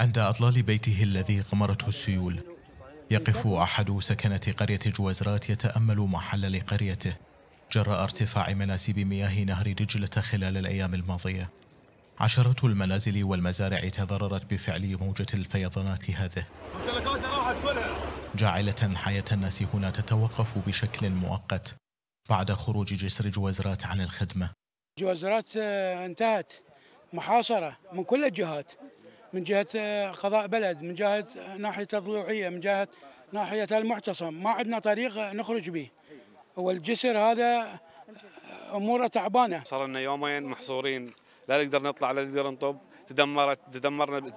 عند أطلال بيته الذي غمرته السيول يقف أحد سكنة قرية جوازرات يتأمل محل لقريته جراء ارتفاع مناسيب مياه نهر دجلة خلال الأيام الماضية عشرات المنازل والمزارع تضررت بفعل موجة الفيضانات هذه جاعلة حياة الناس هنا تتوقف بشكل مؤقت بعد خروج جسر جوازرات عن الخدمة جوازرات آه، انتهت محاصره من كل الجهات من جهه آه، قضاء بلد من جهه آه، ناحيه الضلوعيه من جهه ناحيه المعتصم ما عندنا طريق آه، نخرج به والجسر هذا اموره تعبانه صار لنا يومين محصورين لا نقدر نطلع لا نقدر نطب تدمرت تدمرنا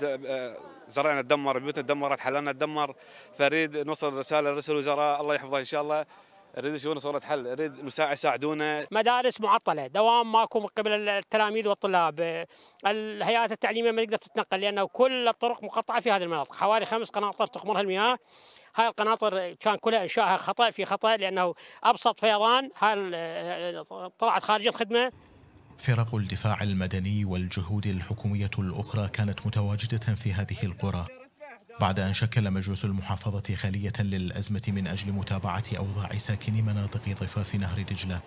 زرعنا تدمر بيوتنا تدمرت حلالنا تدمر فريد نوصل رساله لرئيس الوزراء الله يحفظه ان شاء الله نريد شؤون صورة حل نريد يساعدونا مدارس معطلة دوام ماكو من قبل التلاميذ والطلاب الهيئات التعليمية ما تقدر تتنقل لأنه كل الطرق مقطعة في هذه المناطق حوالي خمس قناطر تقمرها المياه هاي القناطر كان كلها انشائها خطا في خطا لانه ابسط فيضان هاي طلعت خارج الخدمه فرق الدفاع المدني والجهود الحكوميه الاخرى كانت متواجده في هذه القرى بعد أن شكل مجلس المحافظة خلية للأزمة من أجل متابعة أوضاع ساكني مناطق ضفاف نهر دجلة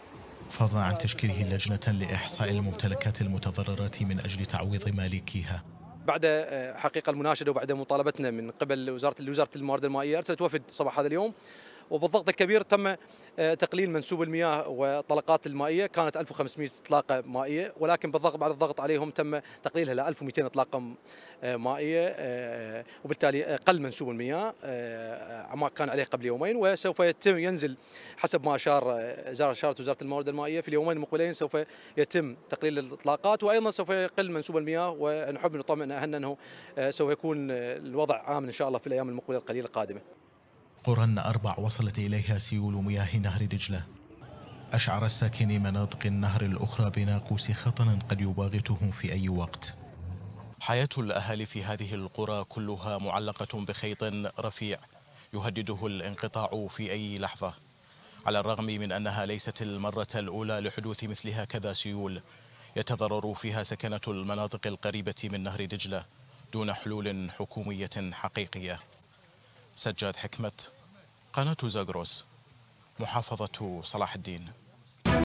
فضلا عن تشكيله لجنة لإحصاء الممتلكات المتضررة من أجل تعويض مالكيها بعد آه، حقيقة المناشدة وبعد مطالبتنا من قبل وزارة وزارة الموارد المائية أرسلت وفد صباح هذا اليوم وبالضغط الكبير تم آه، تقليل منسوب المياه والطلقات المائيه كانت 1500 اطلاقه مائيه ولكن بالضغط بعد الضغط عليهم تم تقليلها ل 1200 اطلاقه آه، مائيه آه، وبالتالي قل منسوب المياه عما كان عليه قبل يومين وسوف يتم ينزل حسب ما اشار اشارت وزاره الموارد المائيه في اليومين المقبلين سوف يتم تقليل الاطلاقات وايضا سوف يقل منسوب المياه ونحب نطمئن اهلنا انه سوف يكون الوضع امن ان شاء الله في الايام المقبله القليله القادمه. قرى أربع وصلت إليها سيول مياه نهر دجلة أشعر الساكن مناطق النهر الأخرى بناقوس خطر قد يباغتهم في أي وقت حياة الأهالي في هذه القرى كلها معلقة بخيط رفيع يهدده الانقطاع في أي لحظة على الرغم من أنها ليست المرة الأولى لحدوث مثل هكذا سيول يتضرر فيها سكنة المناطق القريبة من نهر دجلة دون حلول حكومية حقيقية سجاد حكمت قناة زاغروس محافظة صلاح الدين